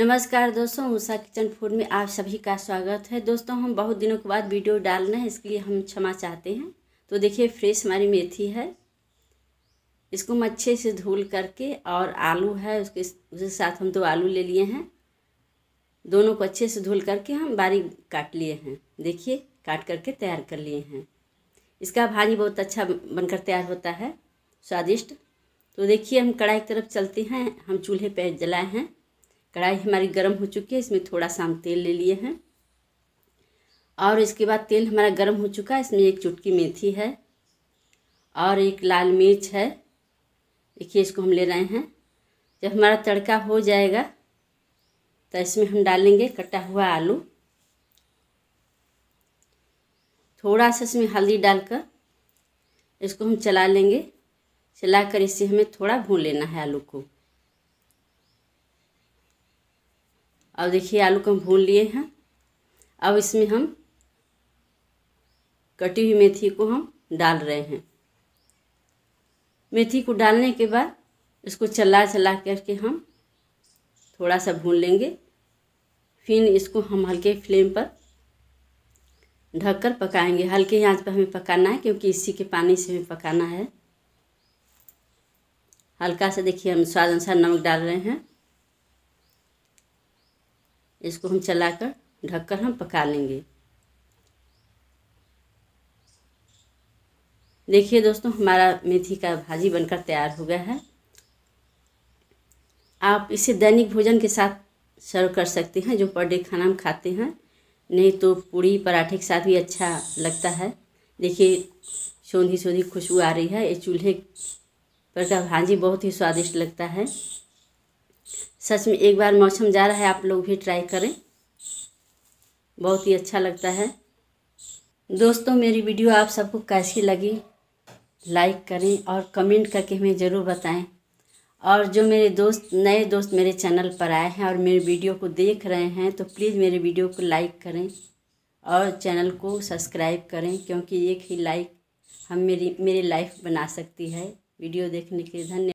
नमस्कार दोस्तों Usha kitchen food में आप सभी का स्वागत है दोस्तों हम बहुत दिनों के बाद वीडियो डालना है इसके लिए हम क्षमा चाहते हैं तो देखिए फ्रेश हमारी मेथी है इसको हम अच्छे से धुल करके और आलू है उसके उसके साथ हम दो आलू ले लिए हैं दोनों को अच्छे से धुल करके हम बारीक काट लिए हैं देखिए काट करके तैयार कर लिए हैं इसका भाजी बहुत अच्छा बनकर तैयार होता है स्वादिष्ट तो देखिए हम कढ़ाई की तरफ चलते हैं हम चूल्हे पर जलाए हैं कढ़ाई हमारी गर्म हो चुकी है इसमें थोड़ा सा हम तेल ले लिए हैं और इसके बाद तेल हमारा गर्म हो चुका है इसमें एक चुटकी मेथी है और एक लाल मिर्च है देखिए इसको हम ले रहे हैं जब हमारा तड़का हो जाएगा तो इसमें हम डालेंगे कटा हुआ आलू थोड़ा सा इसमें हल्दी डालकर इसको हम चला लेंगे चला कर इसे हमें थोड़ा भून लेना है आलू को अब देखिए आलू को हम भून लिए हैं अब इसमें हम कटी हुई मेथी को हम डाल रहे हैं मेथी को डालने के बाद इसको चला चला करके हम थोड़ा सा भून लेंगे फिर इसको हम हल्के फ्लेम पर ढककर पकाएंगे हल्के आंच पर हमें पकाना है क्योंकि इसी के पानी से हमें पकाना है हल्का सा देखिए हम स्वाद अनुसार नमक डाल रहे हैं इसको हम चलाकर ढककर हम पका लेंगे देखिए दोस्तों हमारा मेथी का भाजी बनकर तैयार हो गया है आप इसे दैनिक भोजन के साथ सर्व कर सकते हैं जो पर डे खाना हम खाते हैं नहीं तो पूड़ी पराठे के साथ भी अच्छा लगता है देखिए सोंधी सोंधी खुशबू आ रही है ये चूल्हे पर का भाजी बहुत ही स्वादिष्ट लगता है सच में एक बार मौसम जा रहा है आप लोग भी ट्राई करें बहुत ही अच्छा लगता है दोस्तों मेरी वीडियो आप सबको कैसी लगी लाइक करें और कमेंट करके हमें ज़रूर बताएं और जो मेरे दोस्त नए दोस्त मेरे चैनल पर आए हैं और मेरी वीडियो को देख रहे हैं तो प्लीज़ मेरे वीडियो को लाइक करें और चैनल को सब्सक्राइब करें क्योंकि एक ही लाइक हम मेरी मेरी लाइफ बना सकती है वीडियो देखने के लिए धन्यवाद